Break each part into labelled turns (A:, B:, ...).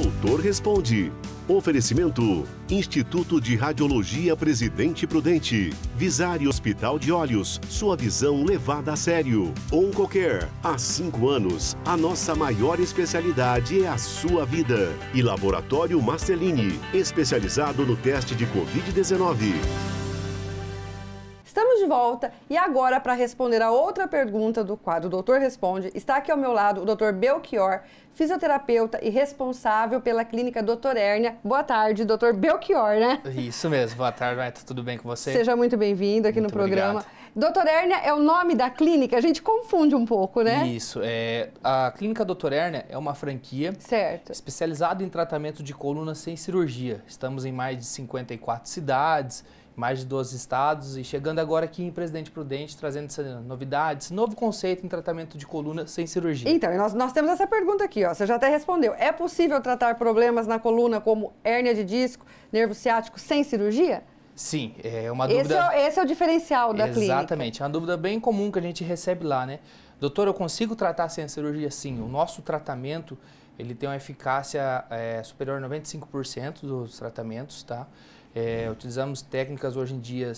A: Doutor Responde. Oferecimento: Instituto de Radiologia Presidente Prudente, Visari Hospital de Olhos, sua visão levada a sério. Oncocare, há cinco anos, a nossa maior especialidade é a sua vida. E Laboratório Marcelini especializado no teste de Covid-19. Estamos de volta e agora para responder a outra pergunta do quadro o Doutor Responde, está aqui ao meu lado o Dr. Belchior, fisioterapeuta e responsável pela clínica Doutor Hérnia. Boa tarde, Dr. Belchior, né?
B: Isso mesmo. Boa tarde, Maeta. Tá tudo bem com você? Seja
A: muito bem-vindo aqui muito no programa. Obrigado. Dr. Hérnia é o nome da clínica? A gente confunde um pouco, né?
B: Isso. É, a clínica Doutor Hérnia é uma franquia certo. especializada em tratamento de coluna sem cirurgia. Estamos em mais de 54 cidades mais de 12 estados e chegando agora aqui em Presidente Prudente, trazendo essa novidade, esse novo conceito em tratamento de coluna sem cirurgia.
A: Então, nós, nós temos essa pergunta aqui, ó, você já até respondeu. É possível tratar problemas na coluna como hérnia de disco, nervo ciático sem cirurgia?
B: Sim, é uma dúvida... Esse é,
A: esse é o diferencial da Exatamente, clínica. Exatamente,
B: é uma dúvida bem comum que a gente recebe lá, né? Doutor, eu consigo tratar sem cirurgia? Sim, o nosso tratamento, ele tem uma eficácia é, superior a 95% dos tratamentos, tá? É, utilizamos técnicas hoje em dia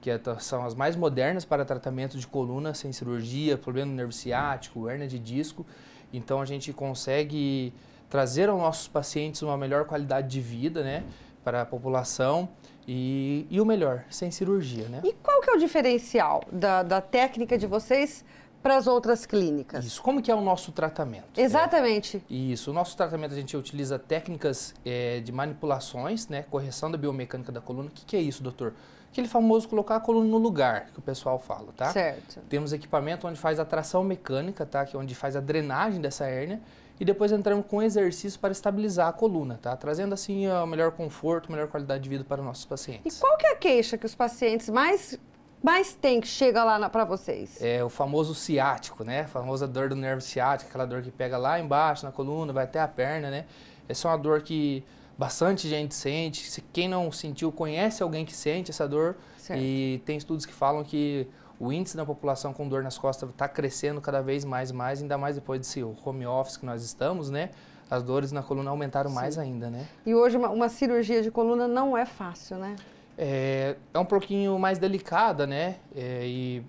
B: que são as mais modernas para tratamento de coluna sem cirurgia, problema nervo ciático, hernia de disco. Então a gente consegue trazer aos nossos pacientes uma melhor qualidade de vida, né, para a população e, e o melhor, sem cirurgia, né? E
A: qual que é o diferencial da, da técnica de vocês para as outras clínicas. Isso. Como que é o nosso
B: tratamento? É. Exatamente. É, isso. O nosso tratamento a gente utiliza técnicas é, de manipulações, né? Correção da biomecânica da coluna. O que, que é isso, doutor? Aquele famoso colocar a coluna no lugar, que o pessoal fala, tá? Certo. Temos equipamento onde faz a tração mecânica, tá? Que é onde faz a drenagem dessa hérnia. E depois entramos com exercício para estabilizar a coluna, tá? Trazendo assim o melhor conforto, melhor qualidade de vida para nossos pacientes.
A: E qual que é a queixa que os pacientes mais mais tem que chega lá para vocês?
B: É o famoso ciático, né? A famosa dor do nervo ciático, aquela dor que pega lá embaixo na coluna, vai até a perna, né? Essa é uma dor que bastante gente sente. Se quem não sentiu conhece alguém que sente essa dor certo. e tem estudos que falam que o índice da população com dor nas costas está crescendo cada vez mais, mais, ainda mais depois desse home office que nós estamos, né? As dores na coluna aumentaram Sim. mais ainda, né? E hoje uma, uma
A: cirurgia de coluna não é fácil, né?
B: é, é um pouquinho mais delicada, né? É, e,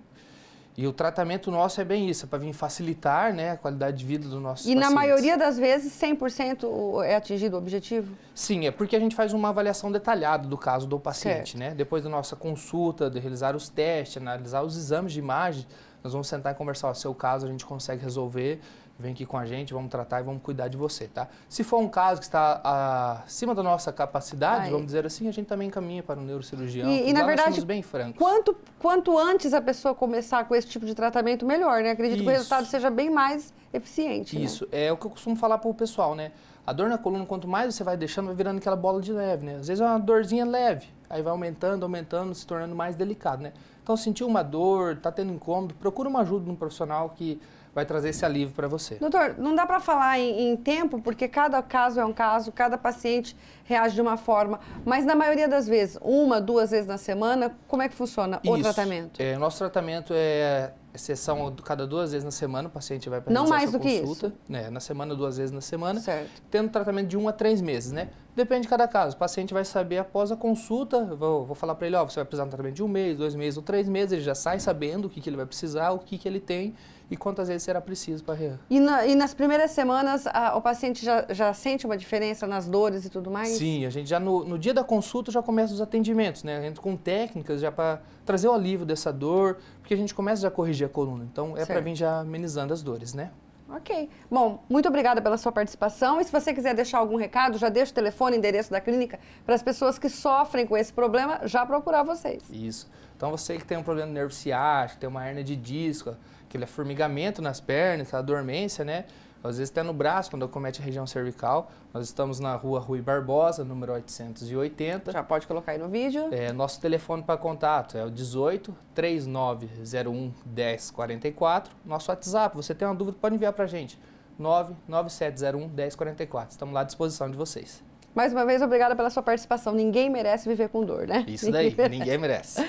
B: e o tratamento nosso é bem isso, é para vir facilitar né, a qualidade de vida do nosso E pacientes. na maioria
A: das vezes, 100% é atingido o objetivo?
B: Sim, é porque a gente faz uma avaliação detalhada do caso do paciente. Né? Depois da nossa consulta, de realizar os testes, analisar os exames de imagem, nós vamos sentar e conversar, ó, seu caso a gente consegue resolver vem aqui com a gente, vamos tratar e vamos cuidar de você, tá? Se for um caso que está acima da nossa capacidade, Aí. vamos dizer assim, a gente também caminha para um neurocirurgião. E, e na verdade, bem francos.
A: Quanto, quanto antes a pessoa começar com esse tipo de tratamento, melhor, né? Acredito Isso. que o resultado seja bem mais
B: eficiente. Né? Isso, né? é o que eu costumo falar para o pessoal, né? A dor na coluna, quanto mais você vai deixando, vai virando aquela bola de neve, né? Às vezes é uma dorzinha leve, aí vai aumentando, aumentando, se tornando mais delicado, né? Então, sentiu uma dor, tá tendo incômodo, procura uma ajuda de um profissional que vai trazer esse alívio para você.
A: Doutor, não dá para falar em, em, tempo, porque cada caso é um caso, cada paciente reage de uma forma, mas na maioria das vezes, uma, duas vezes na semana, como é que funciona Isso. o tratamento?
B: É, nosso tratamento é é sessão cada duas vezes na semana, o paciente vai para Não mais do que isso. Né, na semana, duas vezes na semana. Certo. Tendo tratamento de um a três meses, né? Depende de cada caso. O paciente vai saber após a consulta, vou, vou falar para ele, ó, você vai precisar de um tratamento de um mês, dois meses ou três meses, ele já sai sabendo o que, que ele vai precisar, o que, que ele tem e quantas vezes será preciso para rear.
A: E, na, e nas primeiras semanas, a, o paciente já, já sente uma diferença nas dores e tudo mais? Sim,
B: a gente já no, no dia da consulta já começa os atendimentos, né? A gente com técnicas já para trazer o alívio dessa dor, porque a gente começa já a corrigir atingir a coluna. Então, é para vir já amenizando as dores, né?
A: Ok. Bom, muito obrigada pela sua participação. E se você quiser deixar algum recado, já deixa o telefone, endereço da clínica para as pessoas que sofrem com esse problema já procurar vocês.
B: Isso. Então, você que tem um problema nervo ciático, tem uma hernia de disco, aquele formigamento nas pernas, a dormência, né? às vezes até no braço, quando acomete a região cervical. Nós estamos na rua Rui Barbosa, número 880. Já pode colocar aí no vídeo. É, nosso telefone para contato é o 18 3901 1044. Nosso WhatsApp, você tem uma dúvida, pode enviar para a gente. 99701 1044. Estamos lá à disposição de vocês.
A: Mais uma vez, obrigada pela sua participação. Ninguém merece viver com dor, né? Isso daí, ninguém merece. Ninguém merece.